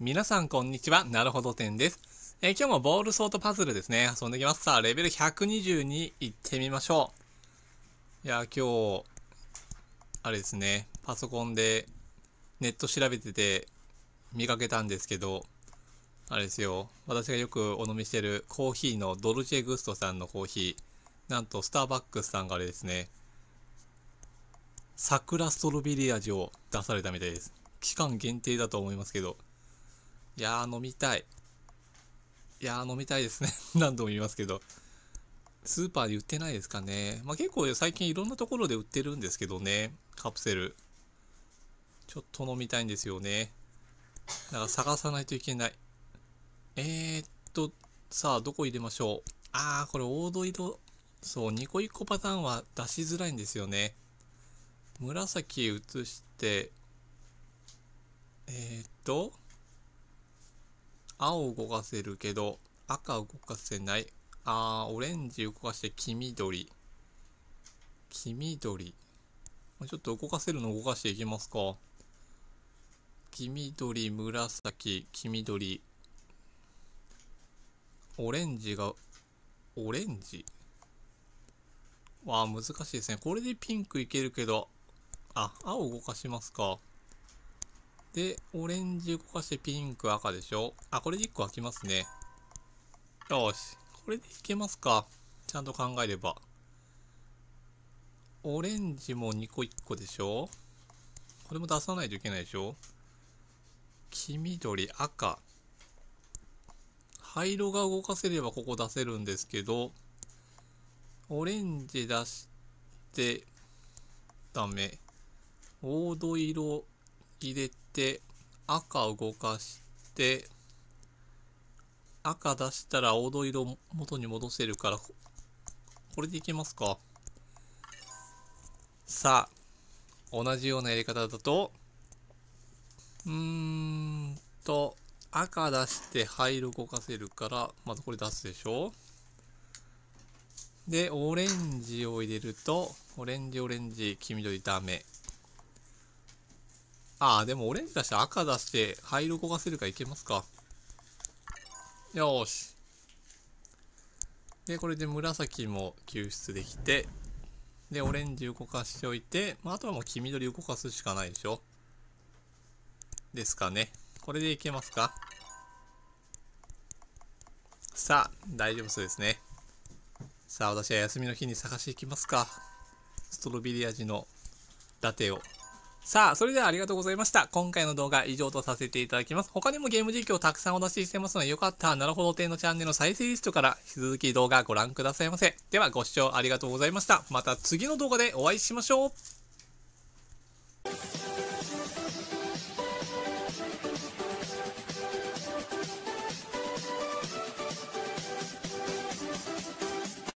皆さんこんにちは。なるほど点です。えー、今日もボールソートパズルですね。遊んできます。さあ、レベル122行ってみましょう。いや、今日、あれですね、パソコンでネット調べてて見かけたんですけど、あれですよ、私がよくお飲みしてるコーヒーのドルチェグストさんのコーヒー、なんとスターバックスさんがあれですね、桜ストロベリー味を出されたみたいです。期間限定だと思いますけど、いやー飲みたい。いやー飲みたいですね 何度も言いますけど。スーパーで売ってないですかね。まあ、結構最近いろんなところで売ってるんですけどね。カプセル。ちょっと飲みたいんですよね。だから探さないといけない。えー、っと、さあ、どこ入れましょう。あー、これオドイ色。そう、ニコニコパターンは出しづらいんですよね。紫移して、えー、っと、青動かせるけど赤動かせないあーオレンジ動かして黄緑黄緑ちょっと動かせるの動かしていきますか黄緑紫黄緑オレンジがオレンジわあ難しいですねこれでピンクいけるけどあ青動かしますかで、オレンジ動かしてピンク赤でしょ。あ、これで1個開きますね。よし。これでいけますか。ちゃんと考えれば。オレンジも2個1個でしょ。これも出さないといけないでしょ。黄緑、赤。灰色が動かせればここ出せるんですけど、オレンジ出して、ダメ。黄土色、入れて赤を動かして赤出したら黄土色元に戻せるからこれでいけますかさあ同じようなやり方だとうーんと赤出して灰色動かせるからまずこれ出すでしょでオレンジを入れるとオレンジオレンジ黄緑ダメああ、でもオレンジ出して赤出して灰色焦がせるかいけますか。よーし。で、これで紫も救出できて、で、オレンジ動かしておいて、まあ、あとはもう黄緑動かすしかないでしょ。ですかね。これでいけますかさあ、大丈夫そうですね。さあ、私は休みの日に探していきますか。ストロベリー味のラテを。さあ、それではありがとうございました。今回の動画は以上とさせていただきます。他にもゲーム実況をたくさんお出ししてますので、よかったらなるほど亭のチャンネルの再生リストから引き続き動画ご覧くださいませ。ではご視聴ありがとうございました。また次の動画でお会いしましょう。